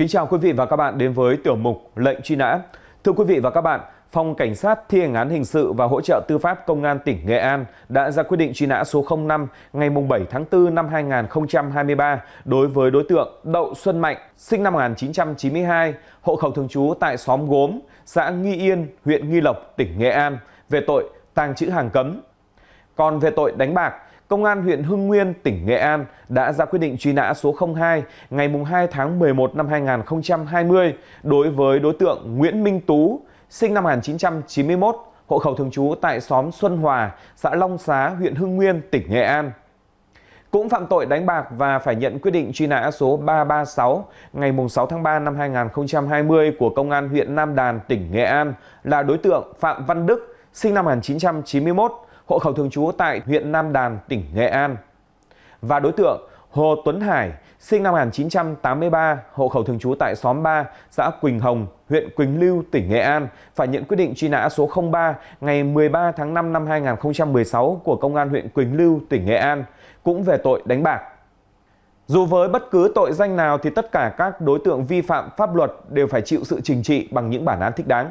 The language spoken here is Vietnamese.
Kính chào quý vị và các bạn đến với tiểu mục lệnh truy nã. Thưa quý vị và các bạn, Phòng Cảnh sát thi hành án hình sự và hỗ trợ tư pháp Công an tỉnh Nghệ An đã ra quyết định truy nã số 05 ngày 7 tháng 4 năm 2023 đối với đối tượng Đậu Xuân Mạnh, sinh năm 1992, hộ khẩu thường trú tại xóm Gốm, xã Nghi Yên, huyện Nghi Lộc, tỉnh Nghệ An về tội tàng trữ hàng cấm. Còn về tội đánh bạc, Công an huyện Hưng Nguyên, tỉnh Nghệ An đã ra quyết định truy nã số 02 ngày 2 tháng 11 năm 2020 đối với đối tượng Nguyễn Minh Tú, sinh năm 1991, hộ khẩu thường trú tại xóm Xuân Hòa, xã Long Xá, huyện Hưng Nguyên, tỉnh Nghệ An. Cũng phạm tội đánh bạc và phải nhận quyết định truy nã số 336 ngày 6 tháng 3 năm 2020 của Công an huyện Nam Đàn, tỉnh Nghệ An là đối tượng Phạm Văn Đức, sinh năm 1991, hộ khẩu thường trú tại huyện nam đàn, tỉnh Nghệ An. Và đối tượng Hồ Tuấn Hải, sinh năm 1983, hộ khẩu thường trú tại xóm 3, xã Quỳnh Hồng, huyện Quỳnh Lưu, tỉnh Nghệ An, phải nhận quyết định truy nã số 03 ngày 13 tháng 5 năm 2016 của Công an huyện Quỳnh Lưu, tỉnh Nghệ An, cũng về tội đánh bạc. Dù với bất cứ tội danh nào thì tất cả các đối tượng vi phạm pháp luật đều phải chịu sự trừng trị bằng những bản án thích đáng.